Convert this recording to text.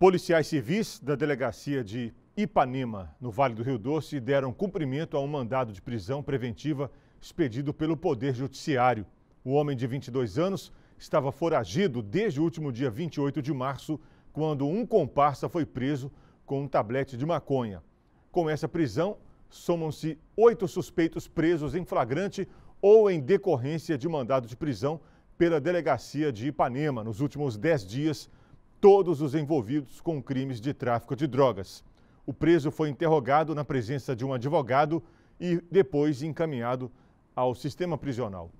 Policiais civis da delegacia de Ipanema, no Vale do Rio Doce, deram cumprimento a um mandado de prisão preventiva expedido pelo Poder Judiciário. O homem de 22 anos estava foragido desde o último dia 28 de março, quando um comparsa foi preso com um tablete de maconha. Com essa prisão, somam-se oito suspeitos presos em flagrante ou em decorrência de mandado de prisão pela delegacia de Ipanema nos últimos dez dias todos os envolvidos com crimes de tráfico de drogas. O preso foi interrogado na presença de um advogado e depois encaminhado ao sistema prisional.